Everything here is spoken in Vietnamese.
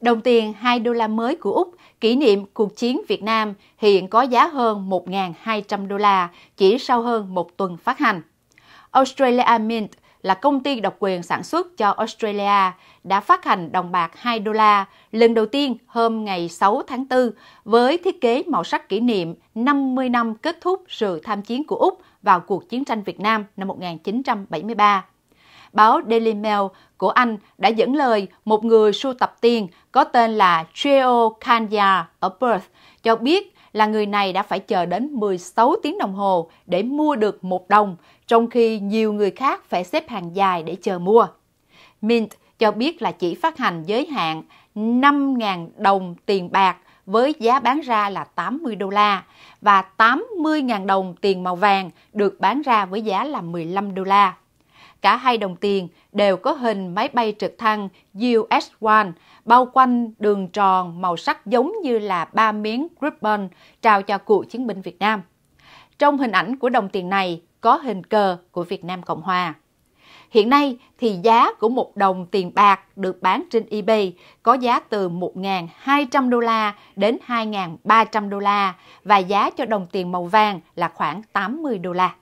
Đồng tiền 2 đô la mới của Úc kỷ niệm cuộc chiến Việt Nam hiện có giá hơn 1.200 đô la chỉ sau hơn một tuần phát hành. Australia Mint là công ty độc quyền sản xuất cho Australia đã phát hành đồng bạc 2 đô la lần đầu tiên hôm ngày 6 tháng 4 với thiết kế màu sắc kỷ niệm 50 năm kết thúc sự tham chiến của Úc vào cuộc chiến tranh Việt Nam năm 1973 báo Daily Mail của Anh đã dẫn lời một người sưu tập tiền có tên là Geo Kanya ở Perth cho biết là người này đã phải chờ đến 16 tiếng đồng hồ để mua được một đồng, trong khi nhiều người khác phải xếp hàng dài để chờ mua. Mint cho biết là chỉ phát hành giới hạn 5.000 đồng tiền bạc với giá bán ra là 80 đô la và 80.000 đồng tiền màu vàng được bán ra với giá là 15 đô la. Cả hai đồng tiền đều có hình máy bay trực thăng US-1 bao quanh đường tròn màu sắc giống như là ba miếng ribbon trao cho cựu chiến binh Việt Nam. Trong hình ảnh của đồng tiền này có hình cờ của Việt Nam Cộng Hòa. Hiện nay thì giá của một đồng tiền bạc được bán trên eBay có giá từ 1.200 đô la đến 2.300 đô la và giá cho đồng tiền màu vàng là khoảng 80 đô la.